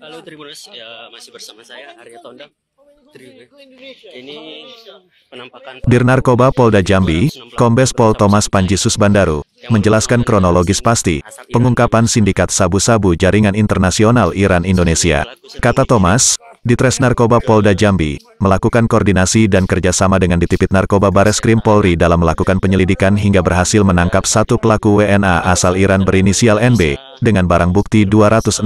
Halo Tribuners, ya masih bersama saya Arya Tondang. Ini penampakan Dir Narkoba Polda Jambi, Kombes Pol Thomas Panjisus Bandaru, menjelaskan kronologis pasti pengungkapan sindikat sabu-sabu jaringan internasional Iran Indonesia. Kata Thomas, Ditres Narkoba Polda Jambi melakukan koordinasi dan kerjasama dengan Ditipit Narkoba Bareskrim Polri dalam melakukan penyelidikan hingga berhasil menangkap satu pelaku WNA asal Iran berinisial NB dengan barang bukti 264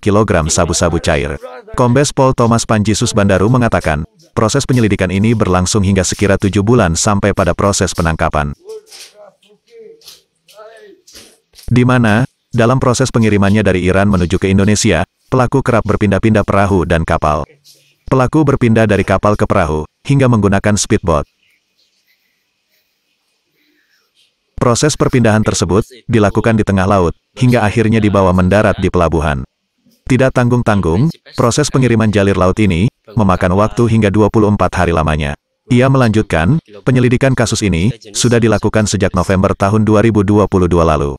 kg sabu-sabu cair. Kombes Pol Thomas Panjisus Bandaru mengatakan, proses penyelidikan ini berlangsung hingga sekira tujuh bulan sampai pada proses penangkapan. Di mana, dalam proses pengirimannya dari Iran menuju ke Indonesia, pelaku kerap berpindah-pindah perahu dan kapal. Pelaku berpindah dari kapal ke perahu, hingga menggunakan speedboat. Proses perpindahan tersebut dilakukan di tengah laut, hingga akhirnya dibawa mendarat di pelabuhan. Tidak tanggung-tanggung, proses pengiriman jalir laut ini memakan waktu hingga 24 hari lamanya. Ia melanjutkan, penyelidikan kasus ini sudah dilakukan sejak November tahun 2022 lalu.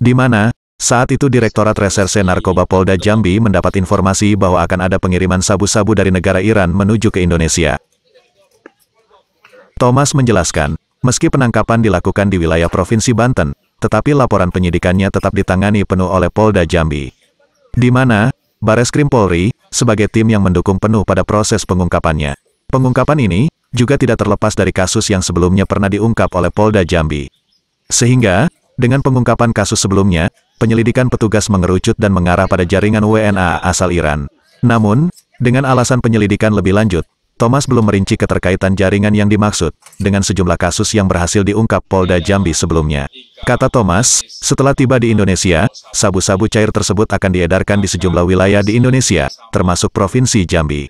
Di mana, saat itu Direktorat Reserse Narkoba Polda Jambi mendapat informasi bahwa akan ada pengiriman sabu-sabu dari negara Iran menuju ke Indonesia. Thomas menjelaskan, Meski penangkapan dilakukan di wilayah Provinsi Banten, tetapi laporan penyidikannya tetap ditangani penuh oleh Polda Jambi. Di mana, Bareskrim Polri, sebagai tim yang mendukung penuh pada proses pengungkapannya. Pengungkapan ini, juga tidak terlepas dari kasus yang sebelumnya pernah diungkap oleh Polda Jambi. Sehingga, dengan pengungkapan kasus sebelumnya, penyelidikan petugas mengerucut dan mengarah pada jaringan WNA asal Iran. Namun, dengan alasan penyelidikan lebih lanjut, Thomas belum merinci keterkaitan jaringan yang dimaksud, dengan sejumlah kasus yang berhasil diungkap Polda Jambi sebelumnya. Kata Thomas, setelah tiba di Indonesia, sabu-sabu cair tersebut akan diedarkan di sejumlah wilayah di Indonesia, termasuk Provinsi Jambi.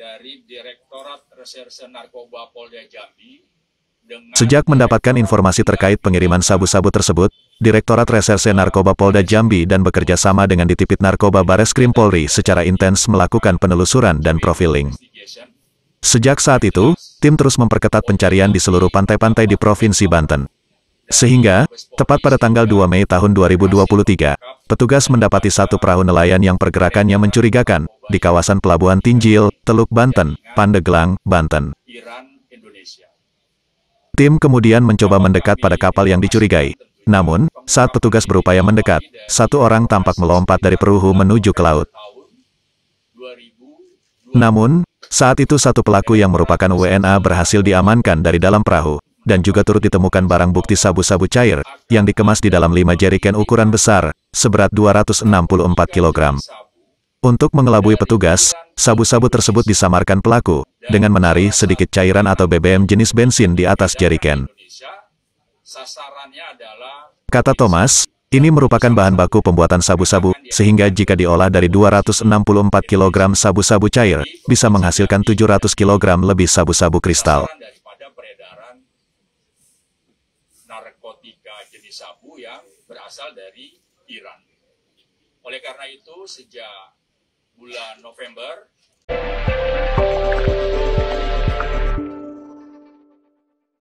Sejak mendapatkan informasi terkait pengiriman sabu-sabu tersebut, Direktorat Reserse Narkoba Polda Jambi dan bekerja sama dengan Ditipit Narkoba Bareskrim Polri secara intens melakukan penelusuran dan profiling. Sejak saat itu, tim terus memperketat pencarian di seluruh pantai-pantai di Provinsi Banten. Sehingga, tepat pada tanggal 2 Mei tahun 2023, petugas mendapati satu perahu nelayan yang pergerakannya mencurigakan, di kawasan Pelabuhan Tinjil, Teluk Banten, Pandeglang, Banten. Tim kemudian mencoba mendekat pada kapal yang dicurigai. Namun, saat petugas berupaya mendekat, satu orang tampak melompat dari perahu menuju ke laut. Namun, saat itu satu pelaku yang merupakan WNA berhasil diamankan dari dalam perahu, dan juga turut ditemukan barang bukti sabu-sabu cair, yang dikemas di dalam lima jeriken ukuran besar, seberat 264 kg. Untuk mengelabui petugas, sabu-sabu tersebut disamarkan pelaku, dengan menari sedikit cairan atau BBM jenis bensin di atas jeriken. Kata Thomas, ini merupakan bahan baku pembuatan sabu-sabu, sehingga jika diolah dari 264 kg sabu-sabu cair, bisa menghasilkan 700 kg lebih sabu-sabu kristal. Oleh karena itu, sejak bulan November